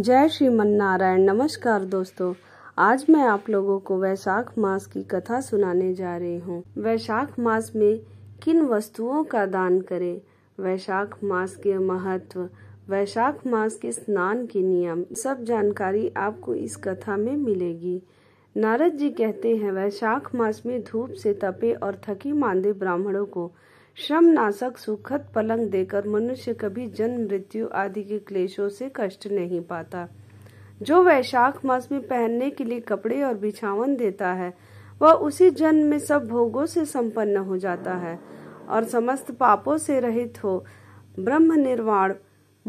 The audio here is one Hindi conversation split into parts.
जय श्री मन्नारायण नमस्कार दोस्तों आज मैं आप लोगों को वैशाख मास की कथा सुनाने जा रही हूँ वैशाख मास में किन वस्तुओं का दान करें वैशाख मास के महत्व वैशाख मास के स्नान के नियम सब जानकारी आपको इस कथा में मिलेगी नारद जी कहते हैं वैशाख मास में धूप से तपे और थकी मांदे ब्राह्मणों को श्रम नाशक सुखद पलंग देकर मनुष्य कभी जन्म मृत्यु आदि के क्लेशों से कष्ट नहीं पाता जो वैशाख मास में पहनने के लिए कपड़े और बिछावन देता है वह उसी जन्म में सब भोगों से संपन्न हो जाता है और समस्त पापों से रहित हो ब्रह्म निर्वाण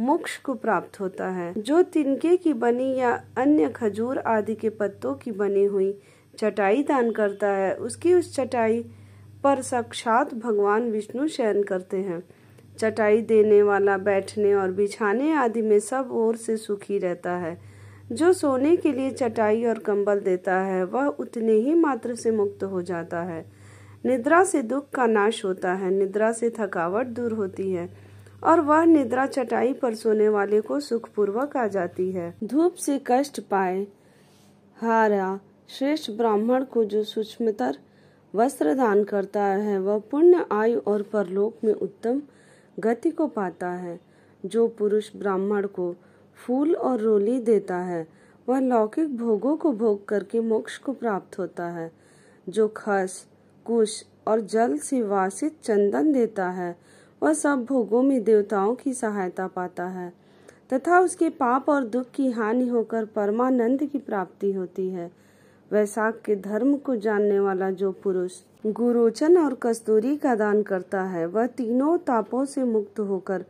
मोक्ष को प्राप्त होता है जो तिनके की बनी या अन्य खजूर आदि के पत्तों की बनी हुई चटाई दान करता है उसकी उस चटाई पर साक्षात भगवान विष्णु शयन करते हैं चटाई देने वाला बैठने और बिछाने आदि में सब ओर से सुखी रहता है जो सोने के लिए चटाई और कंबल देता है वह उतने ही मात्र से मुक्त हो जाता है निद्रा से दुख का नाश होता है निद्रा से थकावट दूर होती है और वह निद्रा चटाई पर सोने वाले को सुखपूर्वक आ जाती है धूप से कष्ट पाए हारा श्रेष्ठ ब्राह्मण को जो सूक्ष्मतर वस्त्र दान करता है वह पुण्य आयु और परलोक में उत्तम गति को पाता है जो पुरुष ब्राह्मण को फूल और रोली देता है वह लौकिक भोगों को भोग करके मोक्ष को प्राप्त होता है जो खस कुश और जल से वासित चंदन देता है वह सब भोगों में देवताओं की सहायता पाता है तथा उसके पाप और दुख की हानि होकर परमानंद की प्राप्ति होती है वैसाख के धर्म को जानने वाला जो पुरुष गुरोचन और कस्तूरी का दान करता है वह तीनों तापों से मुक्त होकर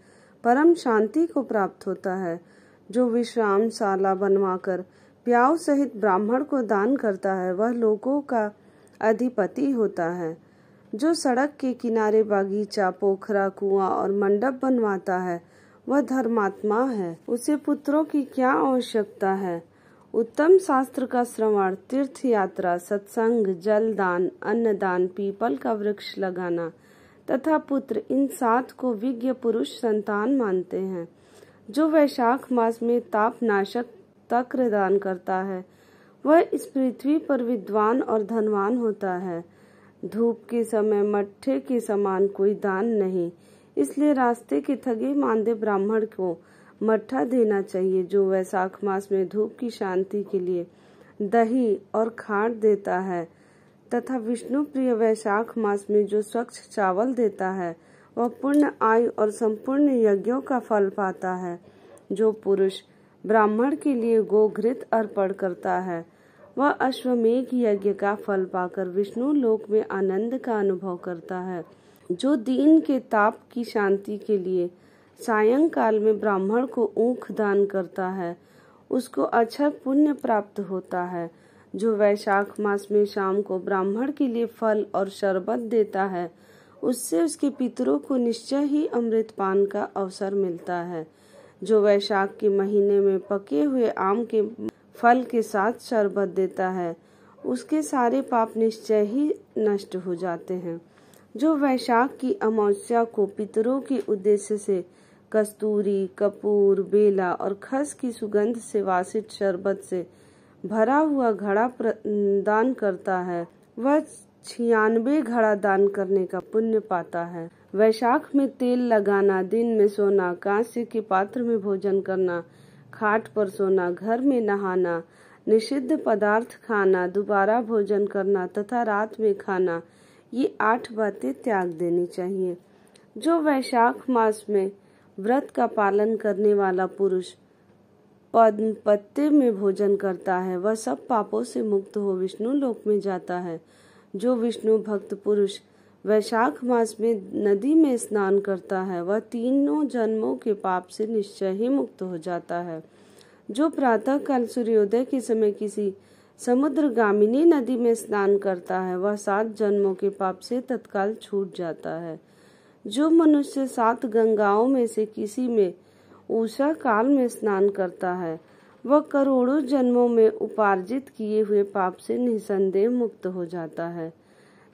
परम शांति को प्राप्त होता है जो विश्राम शाला बनवाकर प्याव सहित ब्राह्मण को दान करता है वह लोगों का अधिपति होता है जो सड़क के किनारे बागीचा पोखरा कुआं और मंडप बनवाता है वह धर्मात्मा है उसे पुत्रों की क्या आवश्यकता है उत्तम शास्त्र का श्रवण तीर्थ यात्रा सत्संग जल दान अन्न दान पीपल का वृक्ष लगाना तथा पुत्र इन सात को विज्ञ पुरुष संतान मानते हैं जो वैशाख मास में ताप नाशक तक्र दान करता है वह इस पृथ्वी पर विद्वान और धनवान होता है धूप के समय मट्ठे के समान कोई दान नहीं इसलिए रास्ते के थगे मानदे ब्राह्मण को मट्ठा देना चाहिए जो वैसाख मास में धूप की शांति के लिए दही और खांड देता है तथा विष्णु प्रिय वैशाख मास में जो स्वच्छ चावल देता है वह पूर्ण आयु और संपूर्ण यज्ञों का फल पाता है जो पुरुष ब्राह्मण के लिए गोघृत अर्पण करता है वह अश्वमेघ यज्ञ का फल पाकर विष्णु लोक में आनंद का अनुभव करता है जो दीन के ताप की शांति के लिए सायंकाल में ब्राह्मण को ऊख दान करता है उसको अच्छा पुण्य प्राप्त होता है जो वैशाख मास में शाम को ब्राह्मण के लिए फल और शरबत देता है उससे उसके पितरों को निश्चय ही अमृत पान का अवसर मिलता है जो वैशाख के महीने में पके हुए आम के फल के साथ शरबत देता है उसके सारे पाप निश्चय ही नष्ट हो जाते हैं जो वैशाख की अमावस्या को पितरों के उद्देश्य से कस्तूरी कपूर बेला और खस की सुगंध से वासित शरबत से भरा हुआ घड़ा दान करता है वह छियानवे घड़ा दान करने का पुण्य पाता है वैशाख में तेल लगाना दिन में सोना कांस्य के पात्र में भोजन करना खाट पर सोना घर में नहाना निषिद्ध पदार्थ खाना दोबारा भोजन करना तथा रात में खाना ये आठ बातें त्याग देनी चाहिए जो वैशाख मास में व्रत का पालन करने वाला पुरुष पद्म पत्ते में भोजन करता है वह सब पापों से मुक्त हो विष्णु लोक में जाता है जो विष्णु भक्त पुरुष वैशाख मास में नदी में स्नान करता है वह तीनों जन्मों के पाप से निश्चय ही मुक्त हो जाता है जो प्रातः काल सूर्योदय के समय किसी समुद्र गामिनी नदी में स्नान करता है वह सात जन्मों के पाप से तत्काल छूट जाता है जो मनुष्य सात गंगाओं में से किसी में ऊषा काल में स्नान करता है वह करोड़ों जन्मों में उपार्जित किए हुए पाप से निसंदेह मुक्त हो जाता है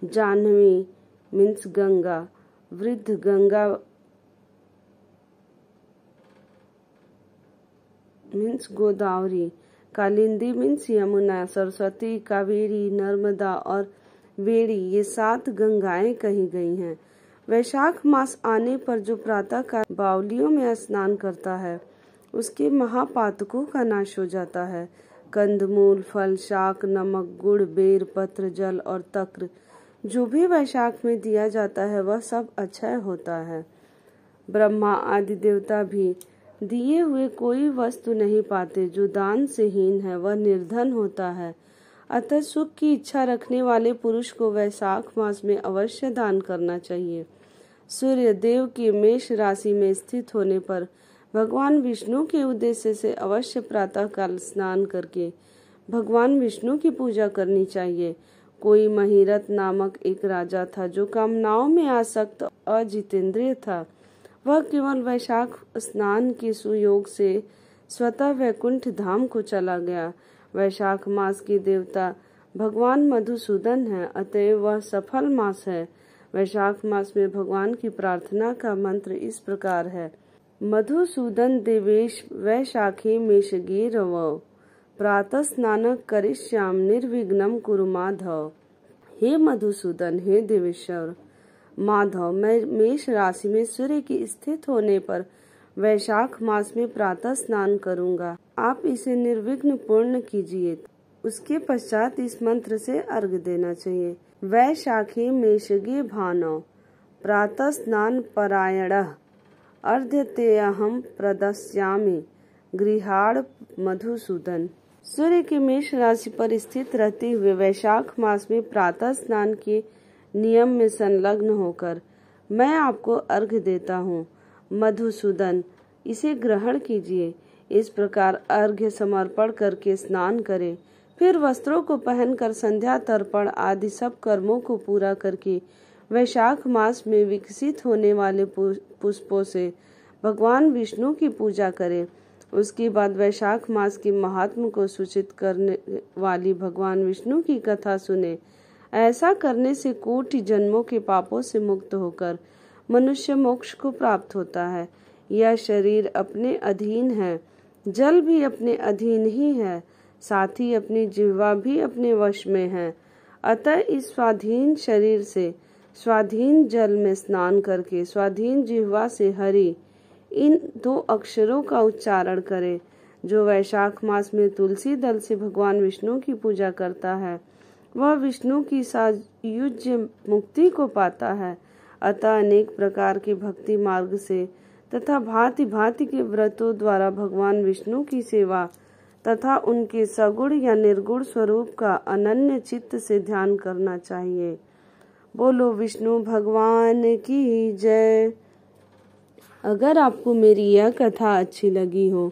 Jahnavi means Ganga Vriddha Ganga means Godavari Kalindi means Yamuna Saraswati Kaveri Narmada और वेड़ी ये सात गंगाएं कही गई हैं वैशाख मास आने पर जो प्रातः काल बावलियों में स्नान करता है उसके महापातकों का नाश हो जाता है कंदमूल फल शाक नमक गुड़ बेर पत्र जल और तक्र जो भी वैशाख में दिया जाता है वह सब अच्छा होता है ब्रह्मा आदि देवता भी दिए हुए कोई वस्तु नहीं पाते जो दान से हीन है वह निर्धन होता है अतः सुख की इच्छा रखने वाले पुरुष को वैशाख मास में अवश्य दान करना चाहिए सूर्य देव के मेष राशि में स्थित होने पर भगवान विष्णु के उद्देश्य से अवश्य प्रातः काल स्नान करके भगवान विष्णु की पूजा करनी चाहिए कोई महिरत नामक एक राजा था जो कामनाओं में आसक्त अजितेंद्रिय था वह केवल वैशाख स्नान के सुयोग से स्वतः वैकुंठ धाम को चला गया वैशाख मास की देवता भगवान मधुसूदन है अतएव वह सफल मास है वैशाख मास में भगवान की प्रार्थना का मंत्र इस प्रकार है मधुसूदन देवेश वैशाखी मेषगी रव प्रात स्नान करिष्याम निर्विघ्नम कुरु माधव हे मधुसूदन हे देवेश्वर माधव मैं मेष राशि में सूर्य के स्थित होने पर वैशाख मास में प्रातः स्नान करूंगा आप इसे निर्विघ्न पूर्ण कीजिए उसके पश्चात इस मंत्र से अर्घ देना चाहिए वैशाखी मेषगी भानो प्रातः स्नान परायण अर्ध ते अहम प्रदस्यामी गृहाड़ मधुसूदन सूर्य के मेष राशि पर स्थित रहते हुए वैशाख मास में प्रातः स्नान के नियम में संलग्न होकर मैं आपको अर्घ देता हूँ मधुसूदन इसे ग्रहण कीजिए इस प्रकार अर्घ्य समर्पण करके स्नान करें फिर वस्त्रों को पहनकर संध्या तर्पण आदि सब कर्मों को पूरा करके वैशाख मास में विकसित होने वाले पुष्पों से भगवान विष्णु की पूजा करें उसके बाद वैशाख मास के महात्म को सूचित करने वाली भगवान विष्णु की कथा सुने ऐसा करने से कोटि जन्मों के पापों से मुक्त होकर मनुष्य मोक्ष को प्राप्त होता है यह शरीर अपने अधीन है जल भी अपने अधीन ही है साथ ही अपनी जीवा भी अपने वश में है अतः इस स्वाधीन शरीर से स्वाधीन जल में स्नान करके स्वाधीन जिह्वा से हरि इन दो अक्षरों का उच्चारण करें जो वैशाख मास में तुलसी दल से भगवान विष्णु की पूजा करता है वह विष्णु की सायुज मुक्ति को पाता है अतः अनेक प्रकार के भक्ति मार्ग से तथा भांति भांति के व्रतों द्वारा भगवान विष्णु की सेवा तथा उनके सगुण या निर्गुण स्वरूप का अनन्य चित्त से ध्यान करना चाहिए बोलो विष्णु भगवान की जय अगर आपको मेरी यह कथा अच्छी लगी हो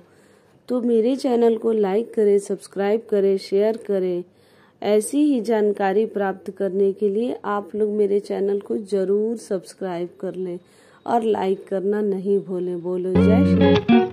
तो मेरे चैनल को लाइक करें सब्सक्राइब करें शेयर करें ऐसी ही जानकारी प्राप्त करने के लिए आप लोग मेरे चैनल को ज़रूर सब्सक्राइब कर लें और लाइक करना नहीं भूलें बोलो जय श्री